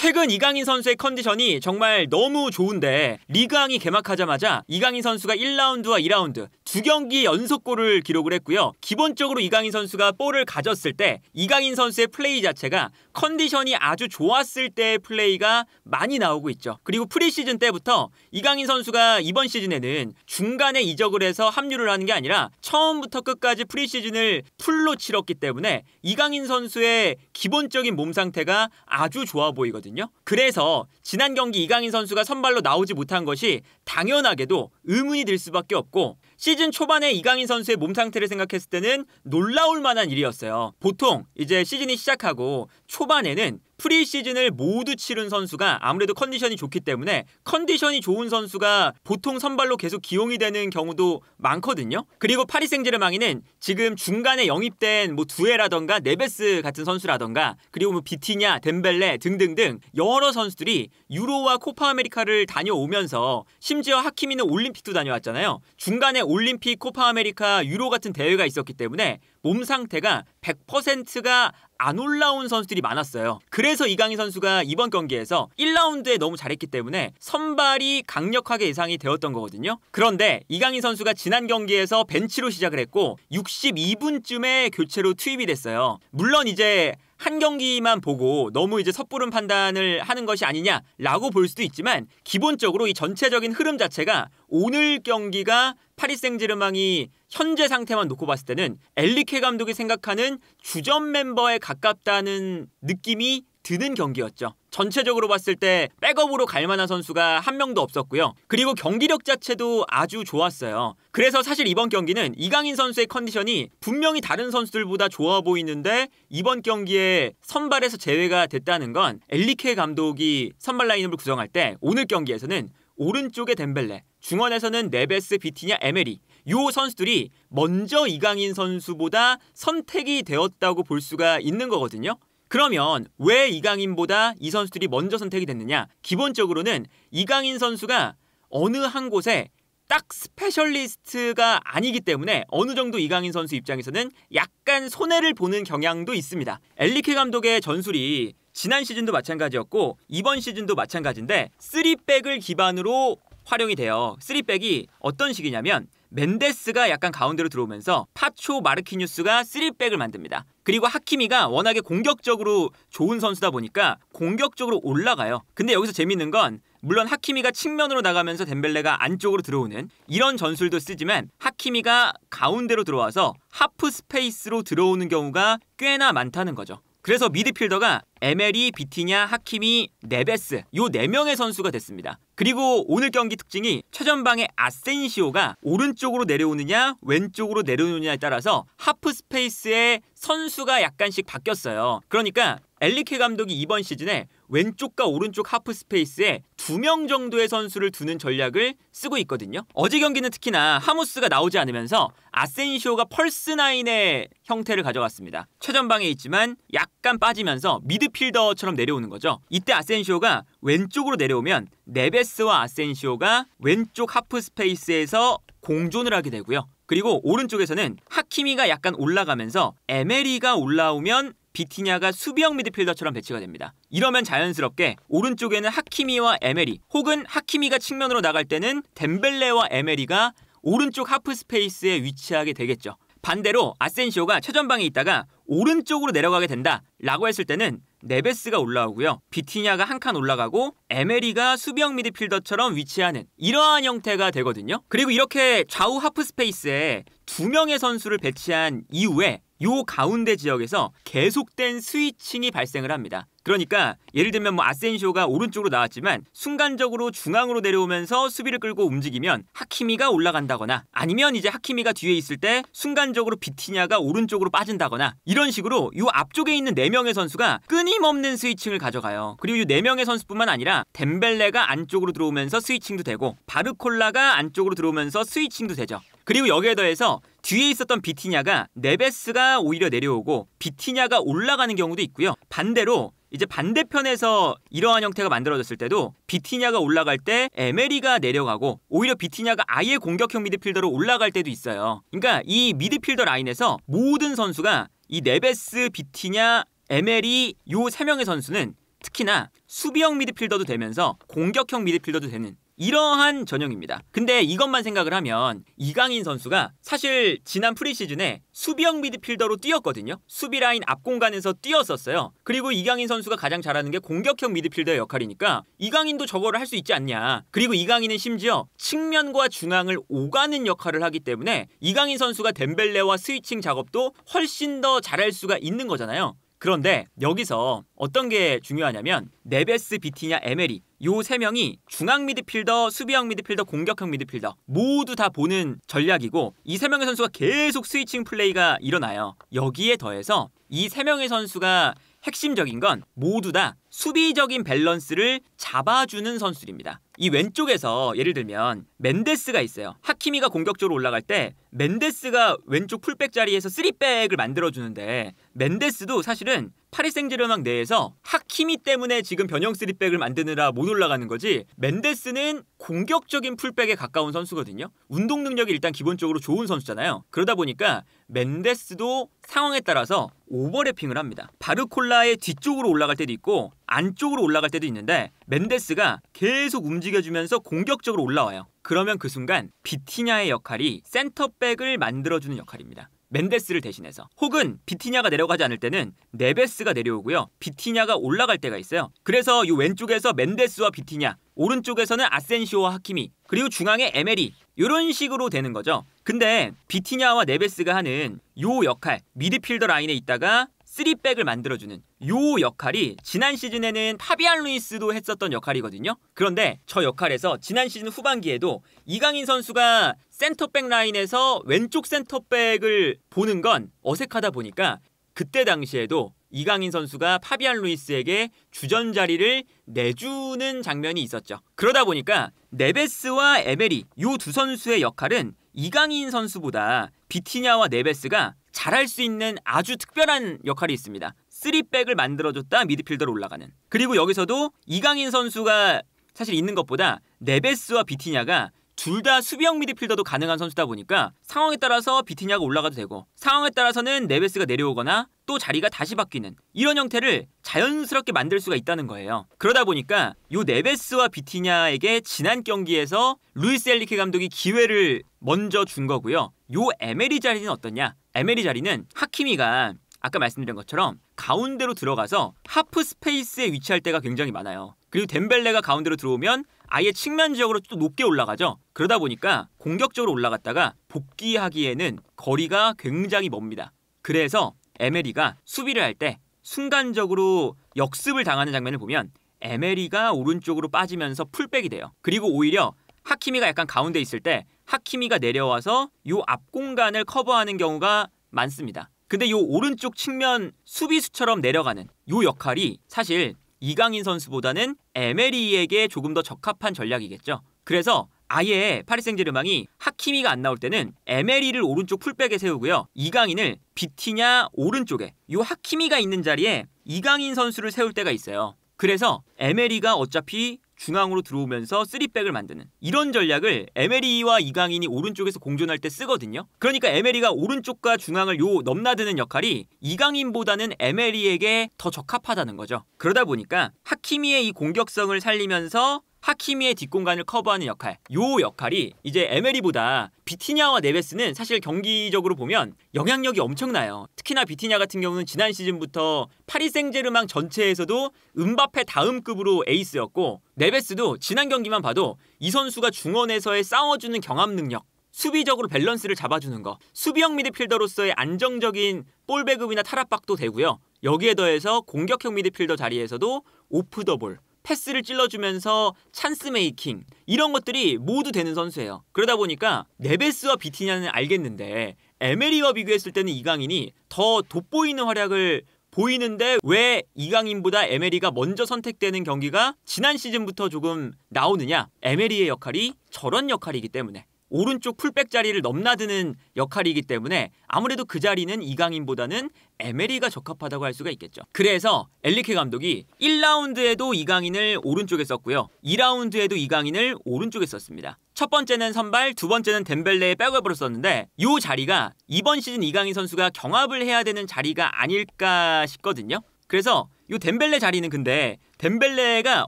최근 이강인 선수의 컨디션이 정말 너무 좋은데 리그왕이 개막하자마자 이강인 선수가 1라운드와 2라운드 두 경기 연속골을 기록을 했고요. 기본적으로 이강인 선수가 볼을 가졌을 때 이강인 선수의 플레이 자체가 컨디션이 아주 좋았을 때의 플레이가 많이 나오고 있죠. 그리고 프리시즌 때부터 이강인 선수가 이번 시즌에는 중간에 이적을 해서 합류를 하는 게 아니라 처음부터 끝까지 프리시즌을 풀로 치렀기 때문에 이강인 선수의 기본적인 몸 상태가 아주 좋아 보이거든요. 거거든요. 그래서 지난 경기 이강인 선수가 선발로 나오지 못한 것이 당연하게도 의문이 들 수밖에 없고 시즌 초반에 이강인 선수의 몸 상태를 생각했을 때는 놀라울 만한 일이었어요. 보통 이제 시즌이 시작하고 초반에는 프리시즌을 모두 치른 선수가 아무래도 컨디션이 좋기 때문에 컨디션이 좋은 선수가 보통 선발로 계속 기용이 되는 경우도 많거든요. 그리고 파리 생제르맹이는 지금 중간에 영입된 뭐 두에라던가 네베스 같은 선수라던가 그리고 뭐 비티냐, 덴벨레 등등등 여러 선수들이 유로와 코파 아메리카를 다녀오면서 심지어 하키미는 올림픽도 다녀왔잖아요. 중간에 올림픽, 코파 아메리카, 유로 같은 대회가 있었기 때문에 몸 상태가 100%가 안 올라온 선수들이 많았어요. 그래서 이강인 선수가 이번 경기에서 1라운드에 너무 잘했기 때문에 선발이 강력하게 예상이 되었던 거거든요. 그런데 이강인 선수가 지난 경기에서 벤치로 시작을 했고 62분쯤에 교체로 투입이 됐어요. 물론 이제 한 경기만 보고 너무 이제 섣부른 판단을 하는 것이 아니냐라고 볼 수도 있지만 기본적으로 이 전체적인 흐름 자체가 오늘 경기가 파리 생제르맹이 현재 상태만 놓고 봤을 때는 엘리케 감독이 생각하는 주전 멤버에 가깝다는 느낌이 드는 경기였죠. 전체적으로 봤을 때 백업으로 갈 만한 선수가 한 명도 없었고요. 그리고 경기력 자체도 아주 좋았어요. 그래서 사실 이번 경기는 이강인 선수의 컨디션이 분명히 다른 선수들보다 좋아 보이는데 이번 경기에 선발에서 제외가 됐다는 건 엘리케 감독이 선발 라인업을 구성할 때 오늘 경기에서는 오른쪽에 덴벨레, 중원에서는 네베스, 비티냐, 에메리 요 선수들이 먼저 이강인 선수보다 선택이 되었다고 볼 수가 있는 거거든요. 그러면 왜 이강인보다 이 선수들이 먼저 선택이 됐느냐? 기본적으로는 이강인 선수가 어느 한 곳에 딱 스페셜리스트가 아니기 때문에 어느 정도 이강인 선수 입장에서는 약간 손해를 보는 경향도 있습니다. 엘리케 감독의 전술이 지난 시즌도 마찬가지였고 이번 시즌도 마찬가지인데 3백을 기반으로 활용이 돼요. 3백이 어떤 식이냐면 멘데스가 약간 가운데로 들어오면서 파초 마르키뉴스가 3백을 만듭니다. 그리고 하키미가 워낙에 공격적으로 좋은 선수다 보니까 공격적으로 올라가요. 근데 여기서 재밌는 건 물론 하키미가 측면으로 나가면서 덴벨레가 안쪽으로 들어오는 이런 전술도 쓰지만 하키미가 가운데로 들어와서 하프 스페이스로 들어오는 경우가 꽤나 많다는 거죠. 그래서 미드필더가 에메리, 비티냐, 하킴이, 네베스 요 네 명의 선수가 됐습니다. 그리고 오늘 경기 특징이 최전방의 아센시오가 오른쪽으로 내려오느냐 왼쪽으로 내려오느냐에 따라서 하프 스페이스의 선수가 약간씩 바뀌었어요. 그러니까 엘리케 감독이 이번 시즌에 왼쪽과 오른쪽 하프 스페이스에 두 명 정도의 선수를 두는 전략을 쓰고 있거든요. 어제 경기는 특히나 하무스가 나오지 않으면서 아센시오가 펄스 나인의 형태를 가져갔습니다. 최전방에 있지만 약간 빠지면서 미드필더처럼 내려오는 거죠. 이때 아센시오가 왼쪽으로 내려오면 네베스와 아센시오가 왼쪽 하프 스페이스에서 공존을 하게 되고요. 그리고 오른쪽에서는 하키미가 약간 올라가면서 에메리가 올라오면 비티냐가 수비형 미드필더처럼 배치가 됩니다. 이러면 자연스럽게 오른쪽에는 하키미와 에메리 혹은 하키미가 측면으로 나갈 때는 덴벨레와 에메리가 오른쪽 하프 스페이스에 위치하게 되겠죠. 반대로 아센시오가 최전방에 있다가 오른쪽으로 내려가게 된다라고 했을 때는 네베스가 올라오고요. 비티냐가 한 칸 올라가고 에메리가 수비형 미드필더처럼 위치하는 이러한 형태가 되거든요. 그리고 이렇게 좌우 하프 스페이스에 두 명의 선수를 배치한 이후에 요 가운데 지역에서 계속된 스위칭이 발생을 합니다. 그러니까 예를 들면 뭐 아센시오가 오른쪽으로 나왔지만 순간적으로 중앙으로 내려오면서 수비를 끌고 움직이면 하키미가 올라간다거나 아니면 이제 하키미가 뒤에 있을 때 순간적으로 비티냐가 오른쪽으로 빠진다거나 이런 식으로 이 앞쪽에 있는 4명의 선수가 끊임없는 스위칭을 가져가요. 그리고 이 4명의 선수뿐만 아니라 덴벨레가 안쪽으로 들어오면서 스위칭도 되고 바르콜라가 안쪽으로 들어오면서 스위칭도 되죠. 그리고 여기에 더해서 뒤에 있었던 비티냐가 네베스가 오히려 내려오고 비티냐가 올라가는 경우도 있고요. 반대로 이제 반대편에서 이러한 형태가 만들어졌을 때도 비티냐가 올라갈 때 에메리가 내려가고 오히려 비티냐가 아예 공격형 미드필더로 올라갈 때도 있어요. 그러니까 이 미드필더 라인에서 모든 선수가 이 네베스, 비티냐, 에메리 요 세 명의 선수는 특히나 수비형 미드필더도 되면서 공격형 미드필더도 되는 이러한 전형입니다. 근데 이것만 생각을 하면 이강인 선수가 사실 지난 프리시즌에 수비형 미드필더로 뛰었거든요. 수비라인 앞공간에서 뛰었었어요. 그리고 이강인 선수가 가장 잘하는 게 공격형 미드필더의 역할이니까 이강인도 저거를 할 수 있지 않냐. 그리고 이강인은 심지어 측면과 중앙을 오가는 역할을 하기 때문에 이강인 선수가 덴벨레와 스위칭 작업도 훨씬 더 잘할 수가 있는 거잖아요. 그런데 여기서 어떤 게 중요하냐면 네베스, 비티냐, 에메리 요 세 명이 중앙 미드필더, 수비형 미드필더, 공격형 미드필더 모두 다 보는 전략이고 이 세 명의 선수가 계속 스위칭 플레이가 일어나요. 여기에 더해서 이 세 명의 선수가 핵심적인 건 모두 다 수비적인 밸런스를 잡아주는 선수입니다. 이 왼쪽에서 예를 들면 멘데스가 있어요. 하키미가 공격적으로 올라갈 때 멘데스가 왼쪽 풀백 자리에서 3백을 만들어주는데 멘데스도 사실은 파리 생제르맹 내에서 하키미 때문에 지금 변형 3백을 만드느라 못 올라가는 거지 멘데스는 공격적인 풀백에 가까운 선수거든요. 운동 능력이 일단 기본적으로 좋은 선수잖아요. 그러다 보니까 멘데스도 상황에 따라서 오버래핑을 합니다. 바르콜라의 뒤쪽으로 올라갈 때도 있고 안쪽으로 올라갈 때도 있는데 멘데스가 계속 움직여주면서 공격적으로 올라와요. 그러면 그 순간 비티냐의 역할이 센터백을 만들어주는 역할입니다. 멘데스를 대신해서 혹은 비티냐가 내려가지 않을 때는 네베스가 내려오고요. 비티냐가 올라갈 때가 있어요. 그래서 이 왼쪽에서 멘데스와 비티냐, 오른쪽에서는 아센시오와 하키미, 그리고 중앙에 에메리 이런 식으로 되는 거죠. 근데 비티냐와 네베스가 하는 요 역할 미드필더 라인에 있다가 3백을 만들어주는 요 역할이 지난 시즌에는 파비안 루이스도 했었던 역할이거든요. 그런데 저 역할에서 지난 시즌 후반기에도 이강인 선수가 센터백 라인에서 왼쪽 센터백을 보는 건 어색하다 보니까 그때 당시에도 이강인 선수가 파비안 루이스에게 주전 자리를 내주는 장면이 있었죠. 그러다 보니까 네베스와 에메리 요 두 선수의 역할은 이강인 선수보다 비티냐와 네베스가 잘할 수 있는 아주 특별한 역할이 있습니다. 3백을 만들어줬다 미드필더로 올라가는. 그리고 여기서도 이강인 선수가 사실 있는 것보다 네베스와 비티냐가 둘 다 수비형 미드필더도 가능한 선수다 보니까 상황에 따라서 비티냐가 올라가도 되고 상황에 따라서는 네베스가 내려오거나 또 자리가 다시 바뀌는 이런 형태를 자연스럽게 만들 수가 있다는 거예요. 그러다 보니까 요 네베스와 비티냐에게 지난 경기에서 루이스 엘리케 감독이 기회를 먼저 준 거고요. 요 에메리 자리는 어떠냐? 에메리 자리는 하키미가 아까 말씀드린 것처럼 가운데로 들어가서 하프 스페이스에 위치할 때가 굉장히 많아요. 그리고 덴벨레가 가운데로 들어오면 아예 측면 지역으로 또 높게 올라가죠. 그러다 보니까 공격적으로 올라갔다가 복귀하기에는 거리가 굉장히 멉니다. 그래서 에메리가 수비를 할 때 순간적으로 역습을 당하는 장면을 보면 에메리가 오른쪽으로 빠지면서 풀백이 돼요. 그리고 오히려 하키미가 약간 가운데 있을 때 하키미가 내려와서 요 앞공간을 커버하는 경우가 많습니다. 근데 요 오른쪽 측면 수비수처럼 내려가는 요 역할이 사실 이강인 선수보다는 에메리에게 조금 더 적합한 전략이겠죠. 그래서 아예 파리 생제르망이 하키미가 안 나올 때는 에메리를 오른쪽 풀백에 세우고요. 이강인을 비티냐 오른쪽에 요 하키미가 있는 자리에 이강인 선수를 세울 때가 있어요. 그래서 에메리가 어차피 중앙으로 들어오면서 쓰리백을 만드는 이런 전략을 에메리와 이강인이 오른쪽에서 공존할 때 쓰거든요. 그러니까 에메리가 오른쪽과 중앙을 요 넘나드는 역할이 이강인보다는 에메리에게 더 적합하다는 거죠. 그러다 보니까 하키미의 이 공격성을 살리면서 하키미의 뒷공간을 커버하는 역할 요 역할이 이제 에메리보다 비티냐와 네베스는 사실 경기적으로 보면 영향력이 엄청나요 특히나 비티냐 같은 경우는 지난 시즌부터 파리 생제르망 전체에서도 은바페 다음 급으로 에이스였고 네베스도 지난 경기만 봐도 이 선수가 중원에서의 싸워주는 경합 능력 수비적으로 밸런스를 잡아주는 거 수비형 미드필더로서의 안정적인 볼 배급이나 탈압박도 되고요 여기에 더해서 공격형 미드필더 자리에서도 오프 더볼 패스를 찔러주면서 찬스 메이킹 이런 것들이 모두 되는 선수예요. 그러다 보니까 네베스와 비티냐는 알겠는데 에메리와 비교했을 때는 이강인이 더 돋보이는 활약을 보이는데 왜 이강인보다 에메리가 먼저 선택되는 경기가 지난 시즌부터 조금 나오느냐? 에메리의 역할이 저런 역할이기 때문에 오른쪽 풀백 자리를 넘나드는 역할이기 때문에 아무래도 그 자리는 이강인보다는 에메리가 적합하다고 할 수가 있겠죠. 그래서 엘리케 감독이 1라운드에도 이강인을 오른쪽에 썼고요. 2라운드에도 이강인을 오른쪽에 썼습니다. 첫 번째는 선발, 두 번째는 덴벨레의 백업으로 썼는데 이 자리가 이번 시즌 이강인 선수가 경합을 해야 되는 자리가 아닐까 싶거든요. 그래서 이 덴벨레 자리는 근데 덴벨레가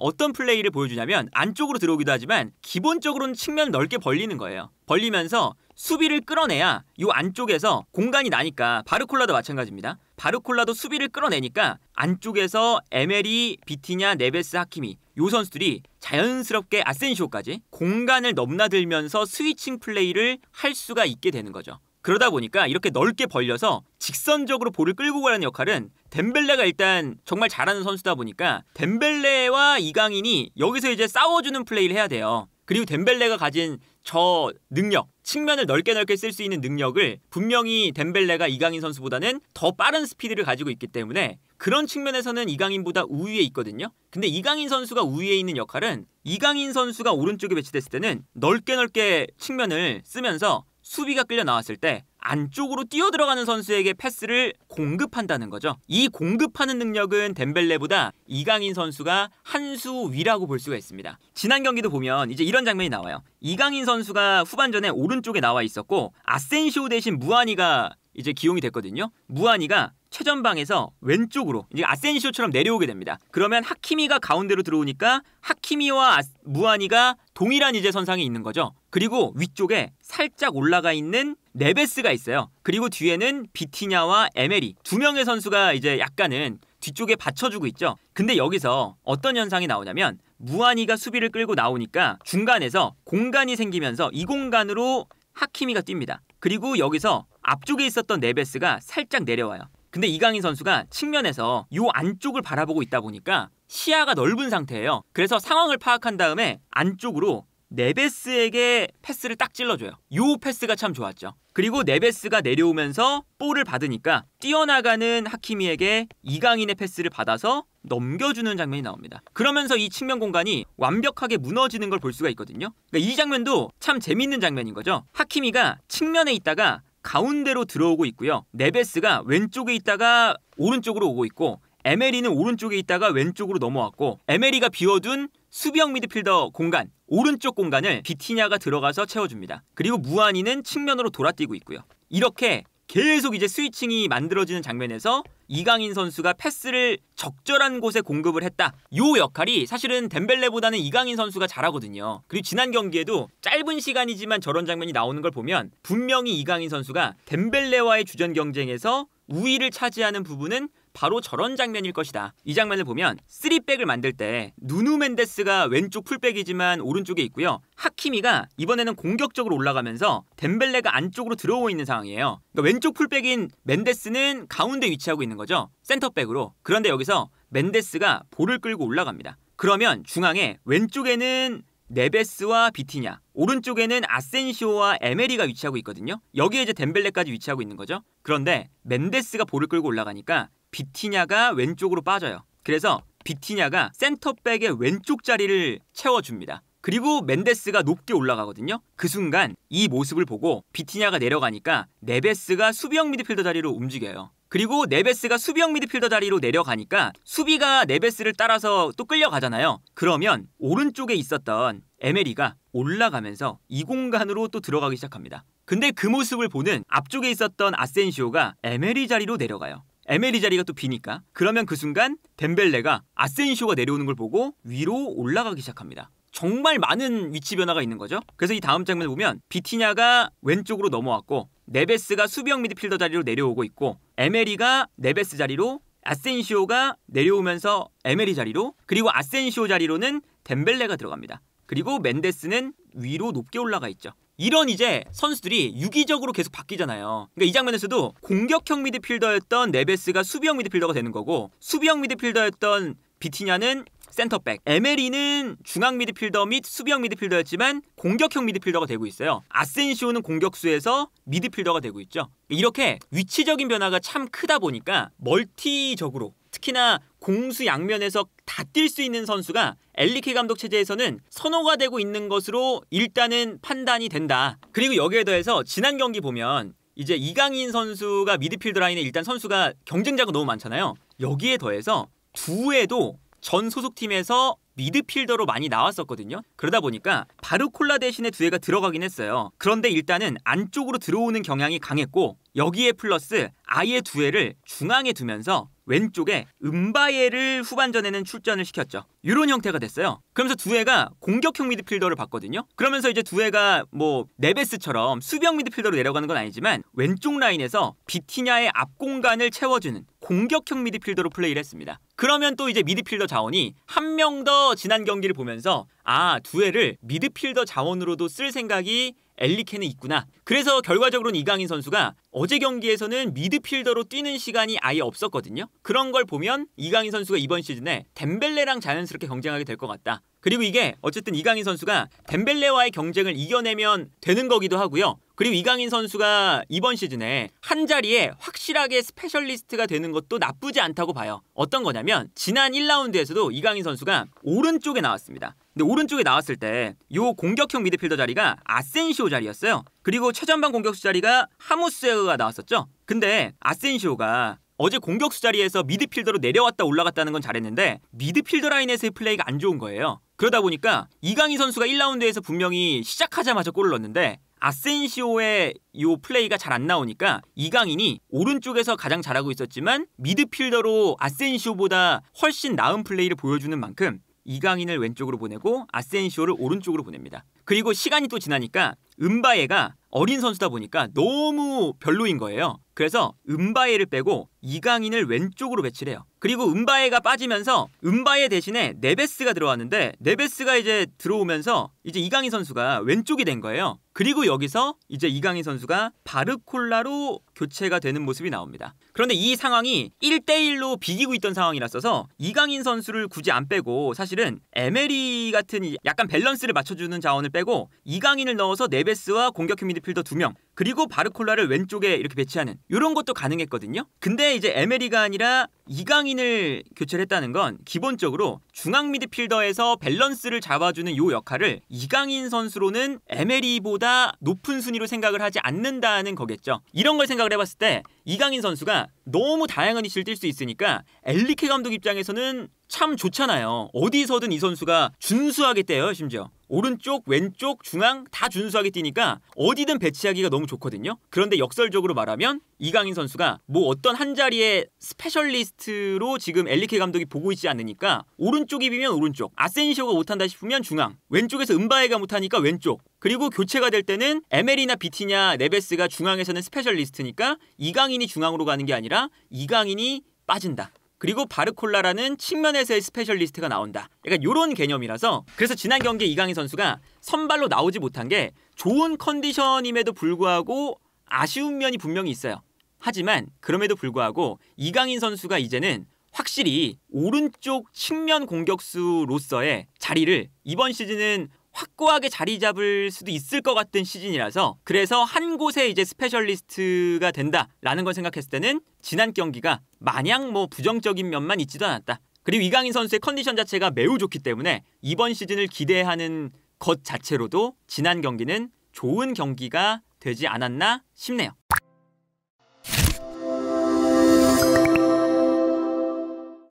어떤 플레이를 보여주냐면 안쪽으로 들어오기도 하지만 기본적으로는 측면 넓게 벌리는 거예요. 벌리면서 수비를 끌어내야 이 안쪽에서 공간이 나니까 바르콜라도 마찬가지입니다. 바르콜라도 수비를 끌어내니까 안쪽에서 에메리, 비티냐, 네베스, 하키미 요 선수들이 자연스럽게 아센시오까지 공간을 넘나들면서 스위칭 플레이를 할 수가 있게 되는 거죠. 그러다 보니까 이렇게 넓게 벌려서 직선적으로 볼을 끌고 가는 역할은 덴벨레가 일단 정말 잘하는 선수다 보니까 덴벨레와 이강인이 여기서 이제 싸워주는 플레이를 해야 돼요. 그리고 덴벨레가 가진 저 능력, 측면을 넓게 넓게 쓸 수 있는 능력을 분명히 덴벨레가 이강인 선수보다는 더 빠른 스피드를 가지고 있기 때문에 그런 측면에서는 이강인보다 우위에 있거든요. 근데 이강인 선수가 우위에 있는 역할은 이강인 선수가 오른쪽에 배치됐을 때는 넓게 넓게 측면을 쓰면서 수비가 끌려 나왔을 때 안쪽으로 뛰어 들어가는 선수에게 패스를 공급한다는 거죠. 이 공급하는 능력은 덴벨레보다 이강인 선수가 한 수 위라고 볼 수가 있습니다. 지난 경기도 보면 이제 이런 장면이 나와요. 이강인 선수가 후반전에 오른쪽에 나와 있었고 아센시오 대신 무한니가 이제 기용이 됐거든요. 무한니가 최전방에서 왼쪽으로 이제 아센시오처럼 내려오게 됩니다. 그러면 하키미가 가운데로 들어오니까 하키미와 아, 무한이가 동일한 이제 선상에 있는 거죠. 그리고 위쪽에 살짝 올라가 있는 네베스가 있어요. 그리고 뒤에는 비티냐와 에메리 두 명의 선수가 이제 약간은 뒤쪽에 받쳐주고 있죠. 근데 여기서 어떤 현상이 나오냐면 무한이가 수비를 끌고 나오니까 중간에서 공간이 생기면서 이 공간으로 하키미가 뜁니다. 그리고 여기서 앞쪽에 있었던 네베스가 살짝 내려와요. 근데 이강인 선수가 측면에서 요 안쪽을 바라보고 있다 보니까 시야가 넓은 상태예요. 그래서 상황을 파악한 다음에 안쪽으로 네베스에게 패스를 딱 찔러줘요. 요 패스가 참 좋았죠. 그리고 네베스가 내려오면서 볼을 받으니까 뛰어나가는 하키미에게 이강인의 패스를 받아서 넘겨주는 장면이 나옵니다. 그러면서 이 측면 공간이 완벽하게 무너지는 걸 볼 수가 있거든요. 그러니까 이 장면도 참 재밌는 장면인 거죠. 하키미가 측면에 있다가 가운데로 들어오고 있고요. 네베스가 왼쪽에 있다가 오른쪽으로 오고 있고 에메리는 오른쪽에 있다가 왼쪽으로 넘어왔고 에메리가 비워둔 수비형 미드필더 공간 오른쪽 공간을 비티냐가 들어가서 채워줍니다. 그리고 무한이는 측면으로 돌아뛰고 있고요. 이렇게 계속 이제 스위칭이 만들어지는 장면에서 이강인 선수가 패스를 적절한 곳에 공급을 했다. 요 역할이 사실은 덴벨레보다는 이강인 선수가 잘하거든요. 그리고 지난 경기에도 짧은 시간이지만 저런 장면이 나오는 걸 보면 분명히 이강인 선수가 덴벨레와의 주전 경쟁에서 우위를 차지하는 부분은 바로 저런 장면일 것이다. 이 장면을 보면 3백을 만들 때 누누 멘데스가 왼쪽 풀백이지만 오른쪽에 있고요. 하키미가 이번에는 공격적으로 올라가면서 덴벨레가 안쪽으로 들어오고 있는 상황이에요. 그러니까 왼쪽 풀백인 멘데스는 가운데 위치하고 있는 거죠. 센터백으로. 그런데 여기서 멘데스가 볼을 끌고 올라갑니다. 그러면 중앙에 왼쪽에는 네베스와 비티냐, 오른쪽에는 아센시오와 에메리가 위치하고 있거든요. 여기에 이제 덴벨레까지 위치하고 있는 거죠. 그런데 멘데스가 볼을 끌고 올라가니까 비티냐가 왼쪽으로 빠져요. 그래서 비티냐가 센터백의 왼쪽 자리를 채워줍니다. 그리고 멘데스가 높게 올라가거든요. 그 순간 이 모습을 보고 비티냐가 내려가니까 네베스가 수비형 미드필더 자리로 움직여요. 그리고 네베스가 수비형 미드필더 자리로 내려가니까 수비가 네베스를 따라서 또 끌려가잖아요. 그러면 오른쪽에 있었던 에메리가 올라가면서 이 공간으로 또 들어가기 시작합니다. 근데 그 모습을 보는 앞쪽에 있었던 아센시오가 에메리 자리로 내려가요. 에메리 자리가 또 비니까 그러면 그 순간 덴벨레가 아센시오가 내려오는 걸 보고 위로 올라가기 시작합니다. 정말 많은 위치 변화가 있는 거죠. 그래서 이 다음 장면을 보면 비티냐가 왼쪽으로 넘어왔고 네베스가 수비형 미드필더 자리로 내려오고 있고 에메리가 네베스 자리로 아센시오가 내려오면서 에메리 자리로 그리고 아센시오 자리로는 덴벨레가 들어갑니다. 그리고 멘데스는 위로 높게 올라가 있죠. 이런 이제 선수들이 유기적으로 계속 바뀌잖아요. 그러니까 이 장면에서도 공격형 미드필더였던 네베스가 수비형 미드필더가 되는 거고 수비형 미드필더였던 비티냐는 센터백 에메리는 중앙 미드필더 및 수비형 미드필더였지만 공격형 미드필더가 되고 있어요 아센시오는 공격수에서 미드필더가 되고 있죠 이렇게 위치적인 변화가 참 크다 보니까 멀티적으로 특히나 공수 양면에서 다 뛸 수 있는 선수가 엘리케 감독 체제에서는 선호가 되고 있는 것으로 일단은 판단이 된다. 그리고 여기에 더해서 지난 경기 보면 이제 이강인 선수가 미드필드 라인에 일단 선수가 경쟁자가 너무 많잖아요. 여기에 더해서 두에도 전 소속팀에서 미드필더로 많이 나왔었거든요. 그러다 보니까 바르콜라 대신에 두에가 들어가긴 했어요. 그런데 일단은 안쪽으로 들어오는 경향이 강했고 여기에 플러스 아예 두에를 중앙에 두면서 왼쪽에 음바예를 후반전에는 출전을 시켰죠. 이런 형태가 됐어요. 그러면서 두애가 공격형 미드필더를 봤거든요. 그러면서 이제 두애가뭐 네베스처럼 수비 미드필더로 내려가는 건 아니지만 왼쪽 라인에서 비티냐의 앞공간을 채워주는 공격형 미드필더로 플레이를 했습니다. 그러면 또 이제 미드필더 자원이 한 명 더 지난 경기를 보면서 아두해를 미드필더 자원으로도 쓸 생각이 엘리케는 있구나. 그래서 결과적으로는 이강인 선수가 어제 경기에서는 미드필더로 뛰는 시간이 아예 없었거든요. 그런 걸 보면 이강인 선수가 이번 시즌에 덴벨레랑 자연스럽게 경쟁하게 될 것 같다. 그리고 이게 어쨌든 이강인 선수가 덴벨레와의 경쟁을 이겨내면 되는 거기도 하고요. 그리고 이강인 선수가 이번 시즌에 한 자리에 확실하게 스페셜리스트가 되는 것도 나쁘지 않다고 봐요. 어떤 거냐면 지난 1라운드에서도 이강인 선수가 오른쪽에 나왔습니다. 근데 오른쪽에 나왔을 때 요 공격형 미드필더 자리가 아센시오 자리였어요. 그리고 최전방 공격수 자리가 하무스에가 나왔었죠. 근데 아센시오가 어제 공격수 자리에서 미드필더로 내려왔다 올라갔다는 건 잘했는데 미드필더 라인에서의 플레이가 안 좋은 거예요. 그러다 보니까 이강인 선수가 1라운드에서 분명히 시작하자마자 골을 넣었는데 아센시오의 요 플레이가 잘 안 나오니까 이강인이 오른쪽에서 가장 잘하고 있었지만 미드필더로 아센시오보다 훨씬 나은 플레이를 보여주는 만큼 이강인을 왼쪽으로 보내고 아센시오를 오른쪽으로 보냅니다. 그리고 시간이 또 지나니까 은바예가 어린 선수다 보니까 너무 별로인 거예요. 그래서 음바에를 빼고 이강인을 왼쪽으로 배치를 해요. 그리고 음바에가 빠지면서 음바에 대신에 네베스가 들어왔는데 네베스가 이제 들어오면서 이제 이강인 선수가 왼쪽이 된 거예요. 그리고 여기서 이제 이강인 선수가 바르콜라로 교체가 되는 모습이 나옵니다. 그런데 이 상황이 1대1로 비기고 있던 상황이라서 이강인 선수를 굳이 안 빼고 사실은 에메리 같은 약간 밸런스를 맞춰주는 자원을 빼고 이강인을 넣어서 네베스와 공격 힘이 미드필더 2명 그리고 바르콜라를 왼쪽에 이렇게 배치하는 이런 것도 가능했거든요. 근데 이제 에메리가 아니라 이강인을 교체를 했다는 건 기본적으로 중앙 미드필더에서 밸런스를 잡아주는 요 역할을 이강인 선수로는 에메리보다 높은 순위로 생각을 하지 않는다는 거겠죠. 이런 걸 생각을 해봤을 때 이강인 선수가 너무 다양한 위치를 뛸수 있으니까 엘리케 감독 입장에서는 참 좋잖아요. 어디서든 이 선수가 준수하게 뛰요 심지어. 오른쪽, 왼쪽, 중앙 다 준수하게 뛰니까 어디든 배치하기가 너무 좋거든요. 그런데 역설적으로 말하면 이강인 선수가 뭐 어떤 한 자리에 스페셜리스트로 지금 엘리케 감독이 보고 있지 않으니까 오른쪽이 비면 오른쪽, 아센시오가 못한다 싶으면 중앙, 왼쪽에서 은바에가 못하니까 왼쪽. 그리고 교체가 될 때는 에메리나 비티냐 네베스가 중앙에서는 스페셜리스트니까 이강인이 중앙으로 가는 게 아니라 이강인이 빠진다. 그리고 바르콜라라는 측면에서의 스페셜리스트가 나온다. 약간 그러니까 이런 개념이라서 그래서 지난 경기 이강인 선수가 선발로 나오지 못한 게 좋은 컨디션임에도 불구하고 아쉬운 면이 분명히 있어요. 하지만 그럼에도 불구하고 이강인 선수가 이제는 확실히 오른쪽 측면 공격수로서의 자리를 이번 시즌은 확고하게 자리 잡을 수도 있을 것 같은 시즌이라서 그래서 한 곳에 이제 스페셜리스트가 된다라는 걸 생각했을 때는 지난 경기가 마냥 뭐 부정적인 면만 있지도 않았다. 그리고 이강인 선수의 컨디션 자체가 매우 좋기 때문에 이번 시즌을 기대하는 것 자체로도 지난 경기는 좋은 경기가 되지 않았나 싶네요.